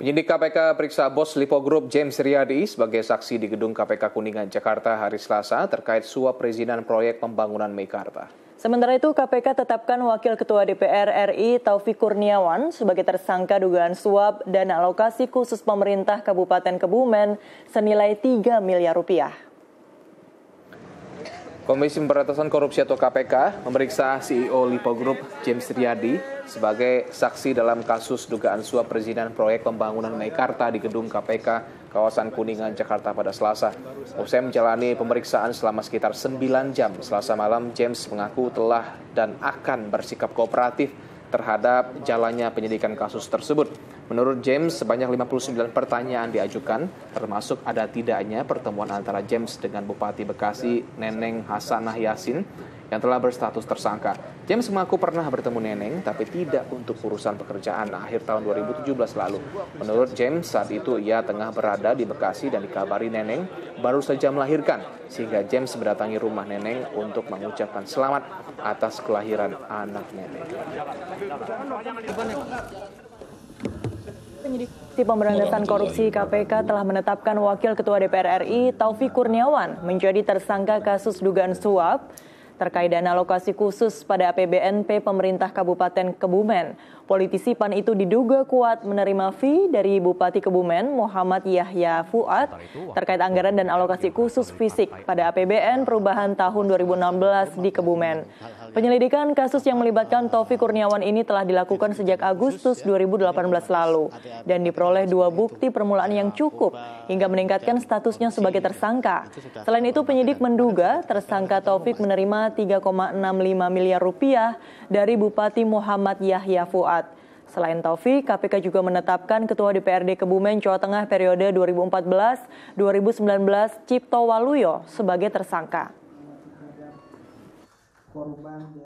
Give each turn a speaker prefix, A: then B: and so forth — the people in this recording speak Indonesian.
A: Penyidik KPK periksa bos Lipo Group James Riyadi sebagai saksi di gedung KPK Kuningan, Jakarta hari Selasa terkait suap perizinan proyek pembangunan Meikarta.
B: Sementara itu KPK tetapkan Wakil Ketua DPR RI Taufik Kurniawan sebagai tersangka dugaan suap dan alokasi khusus pemerintah Kabupaten Kebumen senilai 3 miliar rupiah.
A: Komisi Pemberantasan Korupsi atau KPK memeriksa CEO Lipo Group James Triadi sebagai saksi dalam kasus dugaan suap perizinan proyek pembangunan Meikarta di gedung KPK kawasan Kuningan, Jakarta pada Selasa. Usai menjalani pemeriksaan selama sekitar 9 jam, Selasa malam James mengaku telah dan akan bersikap kooperatif terhadap jalannya penyidikan kasus tersebut. Menurut James, sebanyak 59 pertanyaan diajukan, termasuk ada tidaknya pertemuan antara James dengan Bupati Bekasi Neneng Hasanah Yasin yang telah berstatus tersangka. James mengaku pernah bertemu Neneng, tapi tidak untuk urusan pekerjaan akhir tahun 2017 lalu. Menurut James, saat itu ia tengah berada di Bekasi dan dikabari Neneng baru saja melahirkan, sehingga James mendatangi rumah Neneng untuk mengucapkan selamat atas kelahiran anak Neneng.
B: Penyidik Pemberantasan Korupsi KPK telah menetapkan Wakil Ketua DPR RI Taufik Kurniawan menjadi tersangka kasus dugaan suap terkait dana alokasi khusus pada APBNP pemerintah Kabupaten Kebumen. Politisi PAN itu diduga kuat menerima fee dari Bupati Kebumen Muhammad Yahya Fuad terkait anggaran dan alokasi khusus fisik pada APBN perubahan tahun 2016 di Kebumen. Penyelidikan kasus yang melibatkan Taufik Kurniawan ini telah dilakukan sejak Agustus 2018 lalu dan diperoleh dua bukti permulaan yang cukup hingga meningkatkan statusnya sebagai tersangka. Selain itu penyidik menduga tersangka Taufik menerima 3,65 miliar rupiah dari Bupati Muhammad Yahya Fuad. Selain Taufik, KPK juga menetapkan Ketua DPRD Kebumen Jawa Tengah periode 2014-2019 Cipto Waluyo sebagai tersangka.